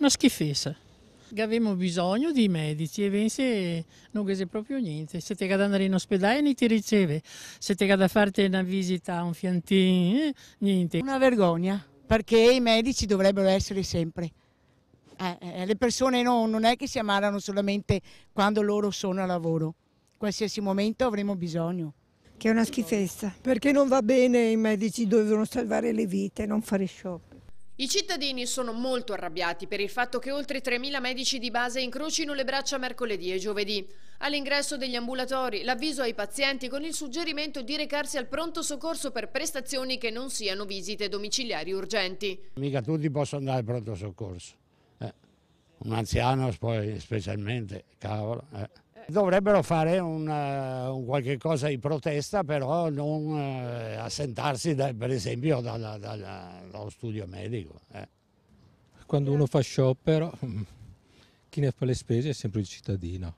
una schifezza. Avevamo bisogno di medici e invece non chiese proprio niente. Se ti ad andare in ospedale non ti riceve, se ti ad a farti una visita a un fiantino, eh, niente. Una vergogna, perché i medici dovrebbero essere sempre. Eh, eh, le persone no, non è che si ammalano solamente quando loro sono a lavoro, qualsiasi momento avremo bisogno. Che è una schifezza, perché non va bene, i medici devono salvare le vite, non fare shock. I cittadini sono molto arrabbiati per il fatto che oltre 3.000 medici di base incrocino le braccia mercoledì e giovedì. All'ingresso degli ambulatori l'avviso ai pazienti con il suggerimento di recarsi al pronto soccorso per prestazioni che non siano visite domiciliari urgenti. Mica tutti possono andare al pronto soccorso, eh. un anziano poi specialmente, cavolo. Eh. Eh. Dovrebbero fare un, eh, un qualche cosa di protesta, però non eh, assentarsi da, per esempio dalla, dalla, dallo studio medico. Eh. Quando uno fa sciopero, mm, chi ne fa le spese è sempre il cittadino.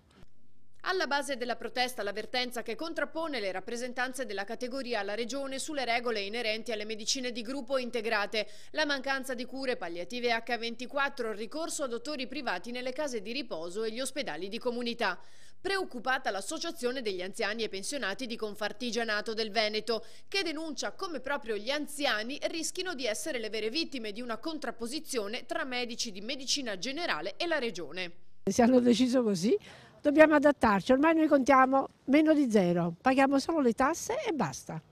Alla base della protesta l'avvertenza che contrappone le rappresentanze della categoria alla Regione sulle regole inerenti alle medicine di gruppo integrate, la mancanza di cure palliative H24, il ricorso a dottori privati nelle case di riposo e gli ospedali di comunità. Preoccupata l'Associazione degli Anziani e Pensionati di Confartigianato del Veneto, che denuncia come proprio gli anziani rischino di essere le vere vittime di una contrapposizione tra medici di medicina generale e la Regione. Se hanno deciso così dobbiamo adattarci, ormai noi contiamo meno di zero, paghiamo solo le tasse e basta.